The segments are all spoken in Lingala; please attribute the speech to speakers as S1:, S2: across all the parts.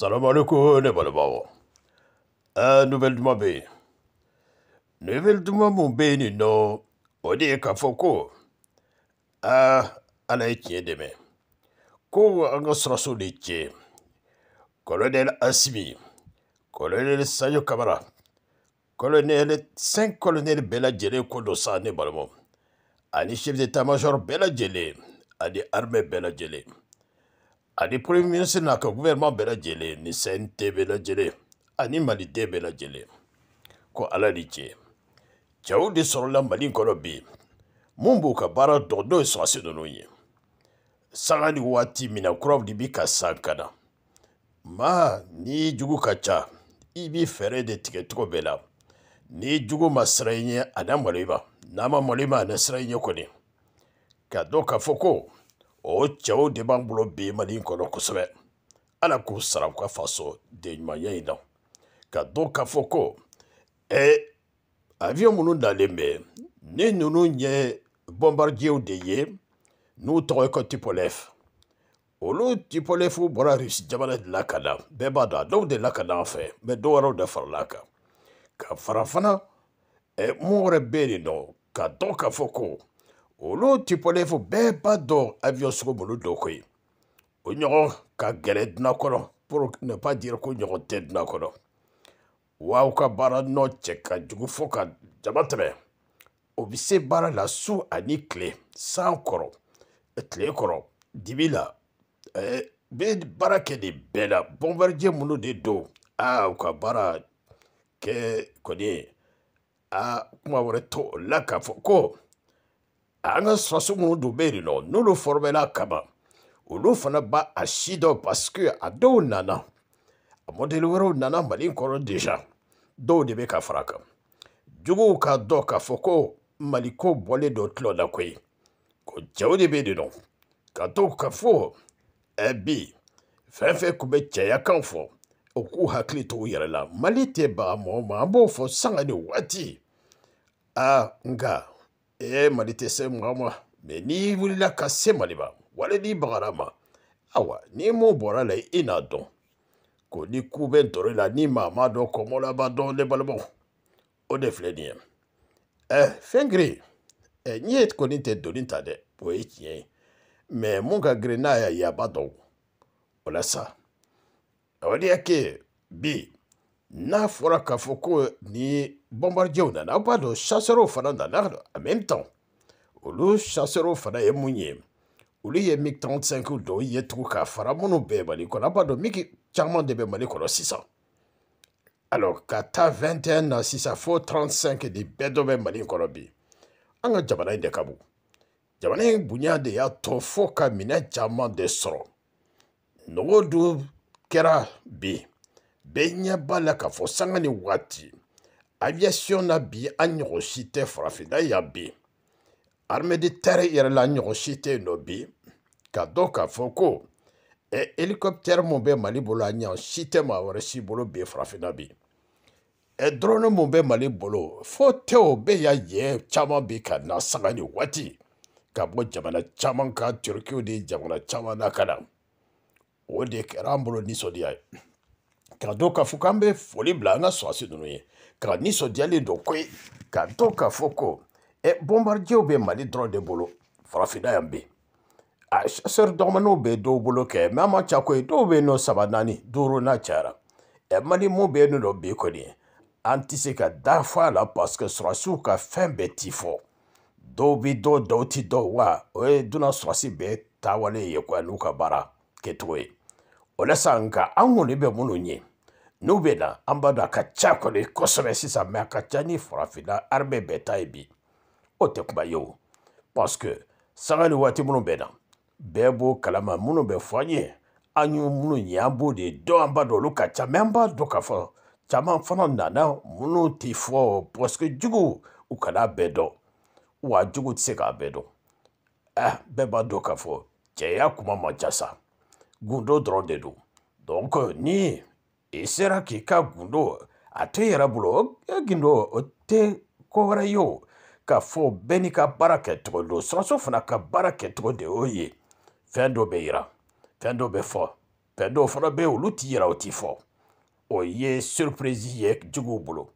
S1: Salaamaaleykum ne balimaaw nouvelle duman bɛ yen nouvelle duman mun bɛ yen nin nɔ o de ye k'a fɔ ko aa ala ye tiɲɛ dɛmɛ ko an ka de tiɲɛ colonel asimi colonel sanyo kamara colonel cinq colonel Bela lajɛlen ko dɔ sa ne balimaw ani chef d'état-major Bela lajɛlen ani armée Bela lajɛlen ani premier ministre n'a ka gouvernement bɛɛ lajɛlen ni cnt bɛɛ lajɛlen ani maliden bɛɛ lajɛlen ko ala ni cɛ cɛw de sɔrɔla mali kɔnɔ bi mun b'u ka baara dɔn n'o ye sɔrɔsi ninnu ye sanga ni waati min na kuraw de bi ka san ka na ma ni jugu ka ca i b'i fɛɛrɛ de tigɛ cogo bɛɛ la ni jugu ma sira i ɲɛ a na malo i ma n'a ma malo i ma a na sira i ɲɛ kɔni ka dɔn k'a fɔ ko o cɛw de b'an bolo bi mali in kɔnɔ kosɛbɛ ala k'u sara u ka faso denɲumanya in na ka dɔn k'a fɔ ko ɛ avion minnu nalen bɛ ni ninnu ye bɔnbarijew de ye n'u tɔgɔ ye ko tipolɛf olu tipolɛfu bɔra rusi jamana de la ka na bɛɛ b'a dɔn a dɔw de la ka na an fɛ mɛ dɔw wɛrɛw de farala a kan ka fara fana mun wɛrɛ bɛ yen nɔ ka dɔn k'a fɔ ko olu tipɔlefu bɛɛ b'a dɔn avion sugu bolo dɔ ko ye o ɲɔgɔn ka gɛlɛ dunan kɔnɔ pour ne pas dire ko ɲɔgɔn tɛ dunan kɔnɔ wa aw ka baara nɔ cɛ ka jugu fo ka jama tɛmɛ o bɛ se baara la su ani tile san kɔrɔ tile kɔrɔ dibi la ɛɛ bɛ baara kɛ nin bɛɛ la bɔnbɛrijɛ minnu de don aa u ka baara kɛ kɔni aa kuma wɛrɛ t'o la k'a fɔ ko. an ka sɔrɔsi minnu don bɛ yen nɔ n'olu fɔrɔmɛla kama olu fana b'a a si dɔn paseke a dɔw nana a mɔdɛli wɛrɛw nana mali kɔrɔ deja dɔw de bɛ ka fara kan juguw ka dɔn k'a fɔ ko maliko bɔlen don tulo la koyi ko cɛw de bɛ yen nɔ ka to ka fɔ ɛ bi fɛn fɛn tun bɛ cɛya kan fɔ u k'u hakili to u yɛrɛ la mali tɛ ban mɔgɔ ma an b'o fɔ sanga ni waati aa nka e mali tɛ se maa ma mɛ n'i wulila ka se mali ma wali n'i bagara ma awa n'i m'o bɔra la i n'a dɔn ko ni ku bɛ ntɔri la ni maa ma dɔn kɔmɔ la b'a dɔn ne balimaw o de filɛ nin ye ɛ eh, fɛn gere ɛ eh, n'i ye kɔni tɛ doni ta dɛ o ye tiɲɛ ye mɛ mun ka gere n'a y'a ye b'a dɔn o la sa o de bi n'a fɔra k'a fɔ ko nin Bombardier nana ba don chasseurs fana nana don en même temps olu chasseurs fana ye mun ye olu ye mig 35 don ye tugu ka fara minnu bɛɛ mali kɔnɔ a b'a dɔn migi caman de bɛ mali kɔnɔ sisan alors ka taa 21 na sisan fo 35 de bɛɛ dɔ bɛ mali kɔnɔ bi an ka jamana in de ka bon jamana in bonya de y'a to fo ka minɛ caman de sɔrɔ nogo dun kɛra bi bɛɛ ɲɛ b'a la k'a fɔ sanga ni waati aviation na bi an ɲɔgɔn si tɛ farafinna yan bi arimɛdi tɛri yɛrɛ la an ɲɔgɔn si tɛ yen nɔ bi ka dɔn k'a fɔ ko ɛ helicoptère mun bɛ mali bolo a ɲɛ si tɛ maa wɛrɛ si bolo bi farafinna bi ɛ drone mun bɛ mali bolo fo tɛ o bɛ yan yɛ caman bi ka na sanga ni waati ka bɔ jamana caman kan turukiw ni jamana caman na ka na o de kɛra an bolo nisɔndiya ye ka dɔn k'a fɔ k'an bɛ foli bila an ka sɔrɔsi ninnu ye ka nisɔndiyalen don koyi ka dɔn k'a fɔ ko ɛ bɔnbarijɛw bɛ mali dɔrɔn de bolo farafinna yan bi a ah, sasɛri dɔgɔmaninw bɛ dɔw bolo kɛ mɛ a ma ca koyi dɔw bɛ yen nɔ saba naani duuru n'a cayara ɛ mali mun bɛ yen nɔ bi kɔni an tɛ se ka da fɔ a la parce que sɔrɔsiw ka fɛn bɛɛ ti fɔ dɔw bi dɔn dɔw ti dɔn wa o ye dunan sɔrɔsi bɛɛ taawale ye kuwa n'u ka baara kɛcogo ye walasa nka an kɔni bɛ minnu ye n'u bɛ na an b'a dɔn a ka ca kɔni kosɛbɛ sisan mɛ a ka ca ni farafinna armée bɛɛ ta ye bi o tɛ kuma ye o parce que sanga ni waati minnu bɛ na bɛɛ b'o kalama minnu bɛ fɔ an ye an ye minnu ye an b'o de dɔn an b'a dɔn olu ka ca mɛ an b'a dɔn k'a fɔ caman fana nana minnu tɛ fɔ parce que jugu u kana bɛɛ dɔn wa jugu tɛ se k'a bɛɛ dɔn ah, ɛɛ bɛɛ b'a dɔn k'a fɔ cɛya kuma ma ca sa. gundo dɔrɔn de don donc euh, ni i e sera k'i ka gundo a tɛ yɛrɛ bolo e gundo o tɛ ko wɛrɛ ye o k'a fɔ bɛɛ n'i ka baara kɛcogo don sɔrɔso fana ka baara kɛcogo de y'o ye fɛn dɔ bɛ yira fɛn dɔ bɛ fɔ fɛn dɔw fana bɛ yen olu t'i yira o t'i fɔ o ye surprise ye juguw bolo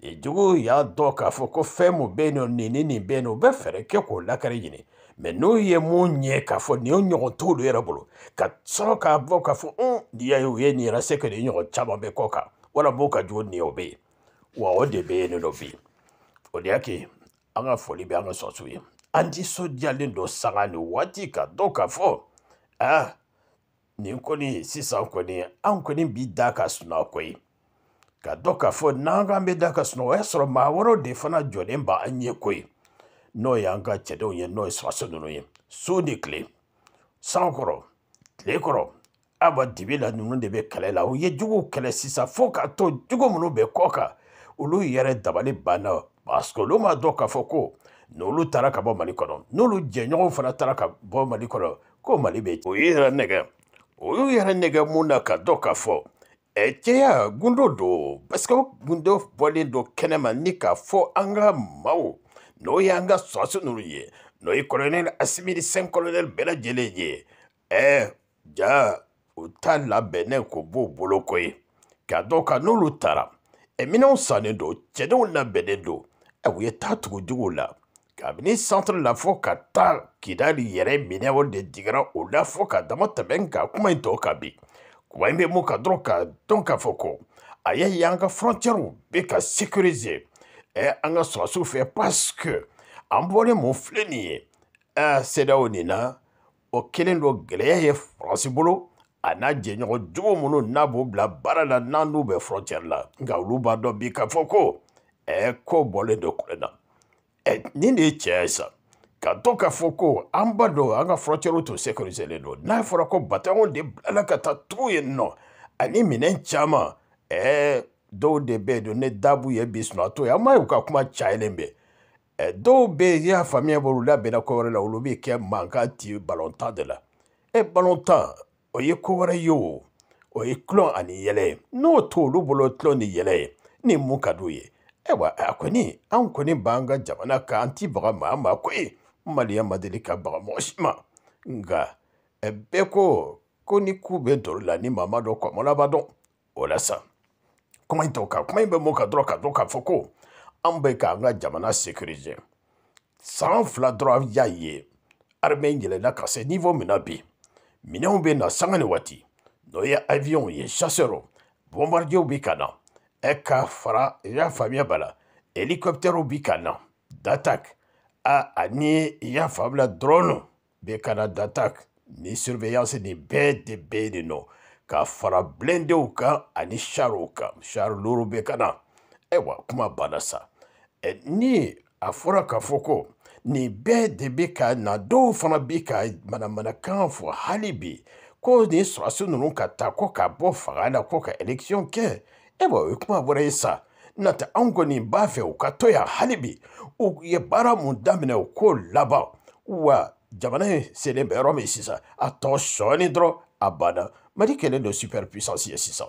S1: e juguw y'a dɔn k'a fɔ ko fɛn mun bɛ yen nɔ nin ni nin bɛ yen nɔ u bɛ fɛɛrɛ kɛ k'o lakari ɲini mɛ n'o ye mun ɲɛ k'a fɔ nin y'o ɲɔgɔn t'olu yɛrɛ bolo ka sɔrɔ k'a bɔ k'a fɔ un n'i y'a ye u ye nin yɛrɛ se ka nin ɲɔgɔn caman bɛ kɔ kan wala b'o ka jugu nin ye o bɛ yen wa o de bɛ yen nin nɔ bi o de y'a kɛ an ka foli bɛ an ka sɔsiw ye an nisɔndiyalen don sanga ni waati ka dɔn k'a fɔ aa nin kɔni sisan kɔni an kɔni bi da ka sunɔgɔ koyi ka dɔn k'a fɔ n'an k'an bɛ da ka sunɔgɔ o y'a sɔrɔ maa wɛrɛw de fana jɔlen b'an ɲɛ ko n'o y'an ka cɛdenw ye n'o ye sɔrɔsi ninnu ye su ni tile san kɔrɔ tile kɔrɔ aba dibi la ninnu de bɛ kɛlɛ la u ye juguw kɛlɛ sisan fo ka to jugu minnu bɛ kɔ kan olu yɛrɛ dabali banna parce que olu ma dɔn k'a fɔ ko n'olu taara ka bɔ mali kɔnɔ n'olu jɛɲɔgɔnw fana taara ka bɔ mali kɔnɔ ko mali bɛ o y'u yɛrɛ nɛgɛ o y'u yɛrɛ nɛgɛ mun na ka dɔn k'a fɔ ɛ e cɛya gundo don parce que gundo bɔlen don kɛnɛma ni k'a fɔ an ka maaw n'o y'an ka sɔrɔsi ninnu ye n'o ye kolonɛli asimiri sɛn kolonɛli bɛɛ lajɛlen ye ɛɛ eh, ja u ta labɛnnen ko b'u bolo ko ye k'a dɔn ka n'olu taara ɛ minɛnw sannen don cɛdenw labɛnnen don ɛ u ye taa tugu juguw la kabini e e centre la fo ka taa kidali yɛrɛ minɛ o de digira o la fo ka dama tɛmɛ nka kuma in tɔ ka bin kuma in bɛ mun ka dɔrɔn ka dɔn k'a fɔ ko a ye y'an ka frontières bɛ ka sécuriser Eh, an ka sɔrɔsiw fɛ paske an bɔlen mun filɛ nin ye eh, sedaw nin na o kelen don gɛlɛya ye faransi bolo a n'a jɛɲɔgɔn jogo minnu n'a b'o bila baara la n'an n'u bɛ frontière la nka olu b'a dɔn bi k'a fɔ ko ɛ eh, ko bɔlen don kulen na ɛ nin de ye tiɲɛ ye sa ka to k'a fɔ ko an ba don an ka frontière tun sécuriselen don n'a fɔra ko batanw de bilala ka taa tugu yen nɔ ani minɛn caman ɛ dɔw de bɛ yen don ne daabu ye bi sinatɔ ye an b'a ye u ka kuma cayalen bɛ ɛ dɔw bɛ yen i y'a faamuya bɔ olu labɛnna ko wɛrɛ la olu bɛ kɛ mankan ti balontan de la e balontan o ye ko wɛrɛ ye o o ye tulon ani yɛlɛ ye n'o to olu bolo tulon ni yɛlɛ ye ni mun ka d'u ye ayiwa a kɔni an kɔni b'an ka jamana kan an ti baga maa ma ko ye ma deli ka baga mɔgɔ si ma nka bɛɛ ko ko ni k'u bɛ dɔrɔ la ni maa ma dɔn kɔmɔla b'a dɔn o la sa kuma in t'o kan kuma in bɛ mun kan dɔrɔn ka des san armée niveau min na na sanga ni avion bombardier e ka y'a hélicoptère d'attaque a ani y'a faamuya drone d'attaque ni surveillance ni bɛɛ de bɛ yen ka fara bilendenw kan ani sariw kan sari luru bɛ ka na ayiwa kuma banna sa e, ni a fɔra k'a fɔ ko nin bɛɛ de bɛ ka na dɔw fana bɛ ka manamanakan fɔ hali bi ko nin sɔrɔsi ninnu ka taa ko ka bɔ fanga la ko ka election kɛ ayiwa o ye kuma wɛrɛ ye sa nata anw kɔni b'a fɛ u ka to yan hali bi u ye baara mun daminɛ u k'o laban wa jamana in selen bɛ yɔrɔ min sisan a tɔ sɔɔni dɔrɔn a banna mali kɛlen don superpuissance ye sisan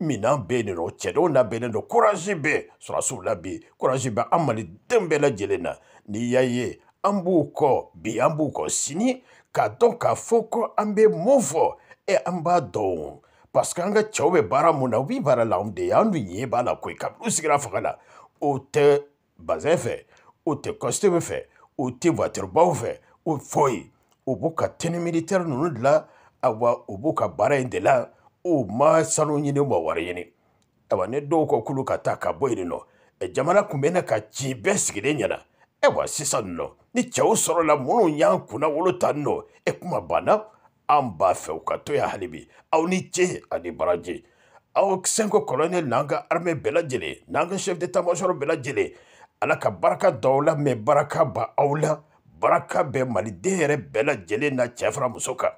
S1: minan bɛ yen nin nɔ cɛdenw labɛnnen don courage bɛ sɔrɔsiw la bi courage bɛ an malidenw bɛɛ lajɛlen na n'i y'a ye an b'u kɔ bi an b'u kɔ sini k'a dɔn k'a fɔ ko an bɛ mun fɔ ɛ an b'a dɔn parce que an ka cɛw bɛ baara mun na u b'i baara la anw de ye an dun ɲɛ b'a la koyi kabini u sigira fanga la o tɛ bazɛn fɛ o tɛ kɔsitɛmu fɛ o tɛ wɔtiribaw fɛ o foyi o b'u ka tɛnɛ militɛri ninnu dilan awa u b'u e ka baara in de la u ma sanu ɲini u ma wari ɲini ayiwa ni dɔw ka kulu ka taa ka bɔ yen nɔ jamana tun bɛ na ka ci bɛɛ sigilen ɲɛna ayiwa sisan nɔ ni cɛw sɔrɔla minnu y'an kunna wolo tan nɔ e kuma banna an b'a fɛ u ka to yan hali aw ni ce ani baraji aw senko kɔlɔnɛ n'an ka armée bɛɛ lajɛlen n'an ka chef d'état major bɛɛ lajɛlen ala ka baraka da aw la mɛ baraka ba aw la baraka bɛ maliden yɛrɛ bɛɛ lajɛlen na cɛ fara muso kan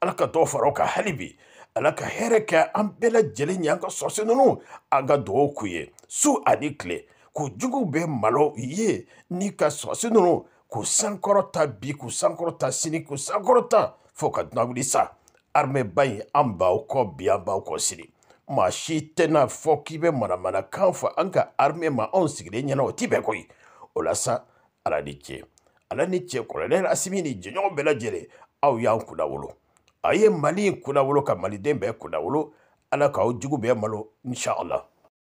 S1: ala ka dɔ fara o kan hali bi ala ka hɛrɛ kɛ an bɛɛ lajɛlen ye an ka sɔrɔsi ninnu an ka dugawu k'u ye su ani tile k'u juguw bɛ malo ye n'i ka sɔrɔsi ninnu k'u sankɔrɔta bi k'u sankɔrɔta sini k'u sankɔrɔta fo ka dunan wuli sa arimɛba in an b'aw kɔ bi an b'aw kɔ sini maa si tɛna fɔ k'i bɛ manamanakan fɔ an ka arimɛ ma anw sigilen ɲɛna o ti bɛɛ koyi o la sa ala ni ce ala ni ce kɔrɔlen asimi ni jɛɲɔgɔn bɛɛ lajɛlen aw y'an kunnawolo a ye mali in kunnawolo ka maliden bɛɛ kunnawolo ala k'aw jugu bɛɛ malo insha allah